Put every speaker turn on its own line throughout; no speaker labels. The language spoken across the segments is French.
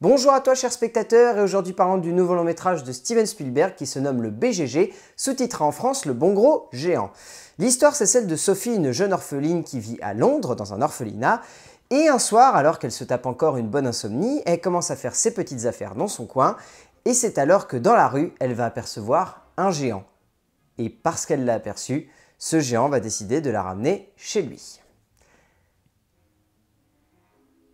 Bonjour à toi chers spectateurs et aujourd'hui parlons du nouveau long métrage de Steven Spielberg qui se nomme le BGG, sous-titré en France Le Bon Gros Géant. L'histoire c'est celle de Sophie, une jeune orpheline qui vit à Londres dans un orphelinat et un soir alors qu'elle se tape encore une bonne insomnie, elle commence à faire ses petites affaires dans son coin et c'est alors que dans la rue elle va apercevoir un géant. Et parce qu'elle l'a aperçu, ce géant va décider de la ramener chez lui.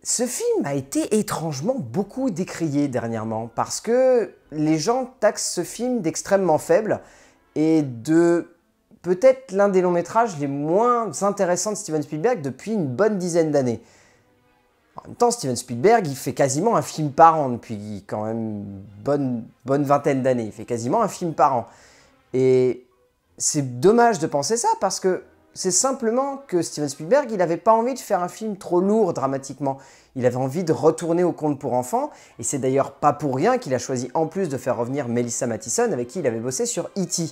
Ce film a été étrangement beaucoup décrié dernièrement parce que les gens taxent ce film d'extrêmement faible et de peut-être l'un des longs métrages les moins intéressants de Steven Spielberg depuis une bonne dizaine d'années. En même temps, Steven Spielberg, il fait quasiment un film par an depuis quand même une bonne, bonne vingtaine d'années. Il fait quasiment un film par an. Et c'est dommage de penser ça parce que c'est simplement que Steven Spielberg, il n'avait pas envie de faire un film trop lourd dramatiquement. Il avait envie de retourner au conte pour enfants, et c'est d'ailleurs pas pour rien qu'il a choisi en plus de faire revenir Melissa Mathison avec qui il avait bossé sur E.T.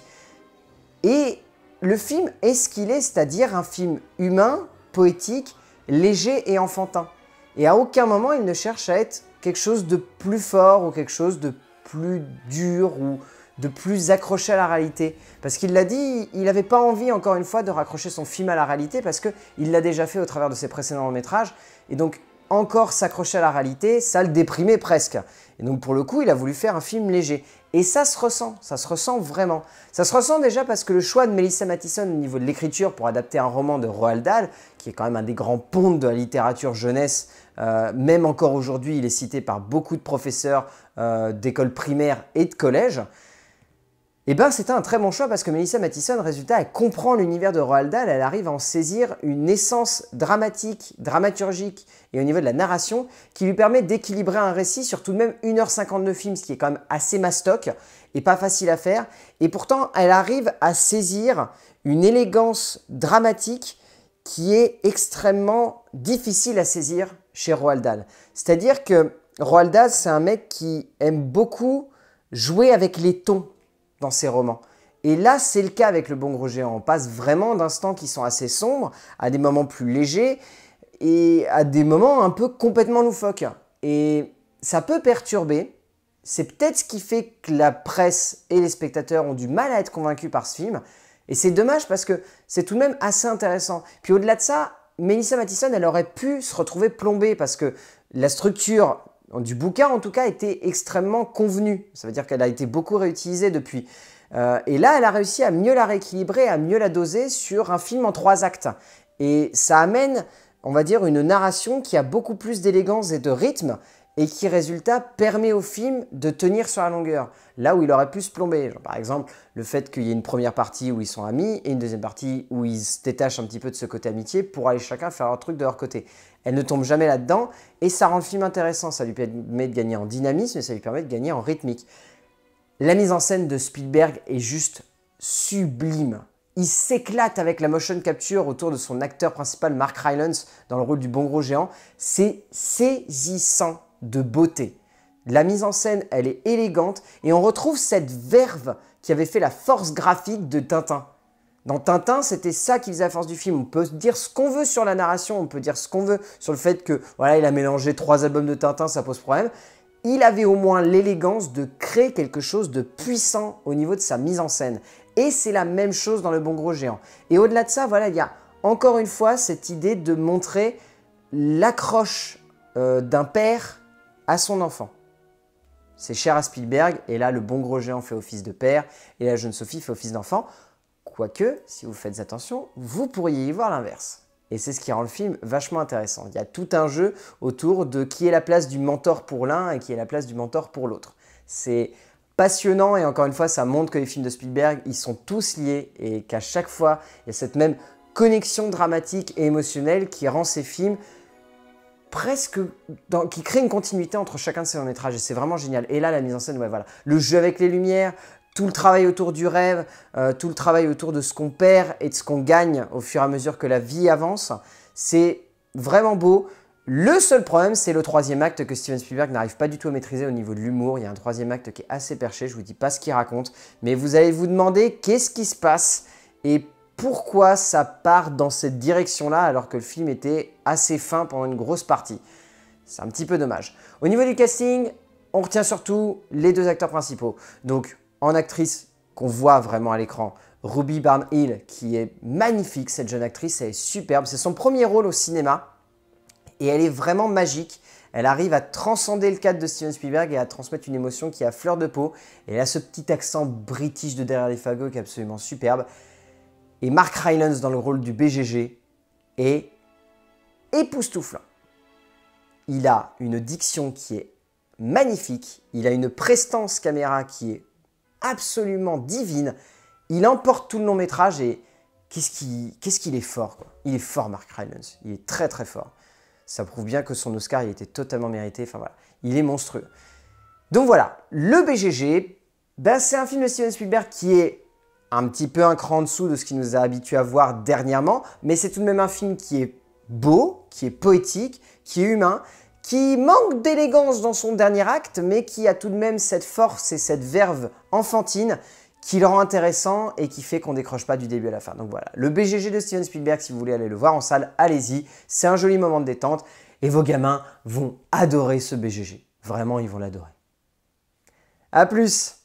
Et le film est ce qu'il est, c'est-à-dire un film humain, poétique, léger et enfantin. Et à aucun moment il ne cherche à être quelque chose de plus fort ou quelque chose de plus dur ou de plus accroché à la réalité. Parce qu'il l'a dit, il n'avait pas envie, encore une fois, de raccrocher son film à la réalité, parce qu'il l'a déjà fait au travers de ses précédents longs métrages. Et donc, encore s'accrocher à la réalité, ça le déprimait presque. Et donc, pour le coup, il a voulu faire un film léger. Et ça se ressent, ça se ressent vraiment. Ça se ressent déjà parce que le choix de Melissa Mathison au niveau de l'écriture pour adapter un roman de Roald Dahl, qui est quand même un des grands pontes de la littérature jeunesse, euh, même encore aujourd'hui, il est cité par beaucoup de professeurs d'école euh, d'écoles primaires et de collège eh bien, c'était un très bon choix parce que Melissa Mathison, résultat, elle comprend l'univers de Roald Dahl, elle arrive à en saisir une essence dramatique, dramaturgique et au niveau de la narration qui lui permet d'équilibrer un récit sur tout de même 1h50 de film, ce qui est quand même assez mastoc et pas facile à faire. Et pourtant, elle arrive à saisir une élégance dramatique qui est extrêmement difficile à saisir chez Roald Dahl. C'est-à-dire que Roald Dahl, c'est un mec qui aime beaucoup jouer avec les tons ses romans. Et là, c'est le cas avec Le Bon Gros Géant. On passe vraiment d'instants qui sont assez sombres à des moments plus légers et à des moments un peu complètement loufoques. Et ça peut perturber. C'est peut-être ce qui fait que la presse et les spectateurs ont du mal à être convaincus par ce film. Et c'est dommage parce que c'est tout de même assez intéressant. Puis au-delà de ça, Melissa Mathison, elle aurait pu se retrouver plombée parce que la structure du bouquin en tout cas, était extrêmement convenu. Ça veut dire qu'elle a été beaucoup réutilisée depuis. Euh, et là, elle a réussi à mieux la rééquilibrer, à mieux la doser sur un film en trois actes. Et ça amène, on va dire, une narration qui a beaucoup plus d'élégance et de rythme et qui, résultat, permet au film de tenir sur la longueur, là où il aurait pu se plomber. par exemple, le fait qu'il y ait une première partie où ils sont amis et une deuxième partie où ils se détachent un petit peu de ce côté amitié pour aller chacun faire leur truc de leur côté. Elle ne tombe jamais là-dedans et ça rend le film intéressant. Ça lui permet de gagner en dynamisme et ça lui permet de gagner en rythmique. La mise en scène de Spielberg est juste sublime. Il s'éclate avec la motion capture autour de son acteur principal Mark Rylance dans le rôle du bon gros géant. C'est saisissant de beauté. La mise en scène, elle est élégante et on retrouve cette verve qui avait fait la force graphique de Tintin. Dans Tintin, c'était ça qui faisait la force du film. On peut dire ce qu'on veut sur la narration, on peut dire ce qu'on veut sur le fait que voilà, il a mélangé trois albums de Tintin, ça pose problème. Il avait au moins l'élégance de créer quelque chose de puissant au niveau de sa mise en scène. Et c'est la même chose dans Le Bon Gros Géant. Et au-delà de ça, voilà, il y a encore une fois cette idée de montrer l'accroche euh, d'un père à son enfant. C'est cher à Spielberg, et là, le bon gros géant fait office de père, et la jeune Sophie fait office d'enfant. Quoique, si vous faites attention, vous pourriez y voir l'inverse. Et c'est ce qui rend le film vachement intéressant. Il y a tout un jeu autour de qui est la place du mentor pour l'un et qui est la place du mentor pour l'autre. C'est passionnant et encore une fois, ça montre que les films de Spielberg, ils sont tous liés et qu'à chaque fois, il y a cette même connexion dramatique et émotionnelle qui rend ces films presque qui crée une continuité entre chacun de ces longs métrages et c'est vraiment génial. Et là, la mise en scène, ouais, voilà, le jeu avec les lumières, tout le travail autour du rêve, euh, tout le travail autour de ce qu'on perd et de ce qu'on gagne au fur et à mesure que la vie avance, c'est vraiment beau. Le seul problème, c'est le troisième acte que Steven Spielberg n'arrive pas du tout à maîtriser au niveau de l'humour. Il y a un troisième acte qui est assez perché, je vous dis pas ce qu'il raconte, mais vous allez vous demander qu'est-ce qui se passe et pourquoi ça part dans cette direction-là alors que le film était assez fin pendant une grosse partie. C'est un petit peu dommage. Au niveau du casting, on retient surtout les deux acteurs principaux. Donc en actrice qu'on voit vraiment à l'écran, Ruby Barnhill, qui est magnifique, cette jeune actrice, elle est superbe. C'est son premier rôle au cinéma et elle est vraiment magique. Elle arrive à transcender le cadre de Steven Spielberg et à transmettre une émotion qui a fleur de peau. Et elle a ce petit accent british de derrière les fagots qui est absolument superbe et Mark Rylance dans le rôle du BGG est époustouflant. Il a une diction qui est magnifique, il a une prestance caméra qui est absolument divine, il emporte tout le long métrage et qu'est-ce qu'il ce qu'il est fort quoi. Il est fort Mark Rylance, il est très très fort. Ça prouve bien que son Oscar il était totalement mérité, enfin voilà, il est monstrueux. Donc voilà, le BGG, ben c'est un film de Steven Spielberg qui est un petit peu un cran en dessous de ce qu'il nous a habitué à voir dernièrement, mais c'est tout de même un film qui est beau, qui est poétique, qui est humain, qui manque d'élégance dans son dernier acte, mais qui a tout de même cette force et cette verve enfantine qui le rend intéressant et qui fait qu'on décroche pas du début à la fin. Donc voilà, le BGG de Steven Spielberg, si vous voulez aller le voir en salle, allez-y, c'est un joli moment de détente et vos gamins vont adorer ce BGG. Vraiment, ils vont l'adorer. A plus